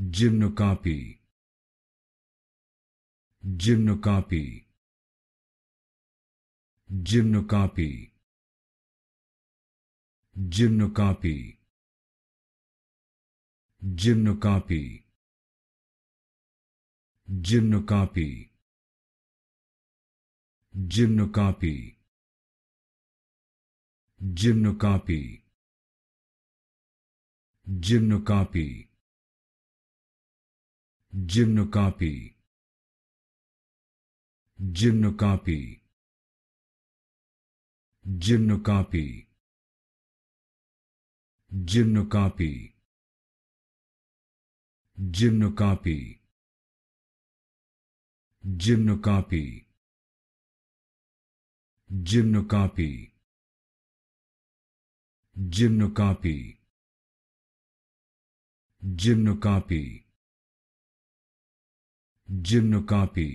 Gymnocopy Gymnocopy Gymnocopy Gymnocopy Gymnocopy Gymnocopy Gymnocopy Gymnocopy Gymnocopy Gymnocopy Gymnocopy Gymnocopy Gymnocopy Gymnocopy Gymnocopy Gymnocopy Gymnocopy Gymnocopy Jimno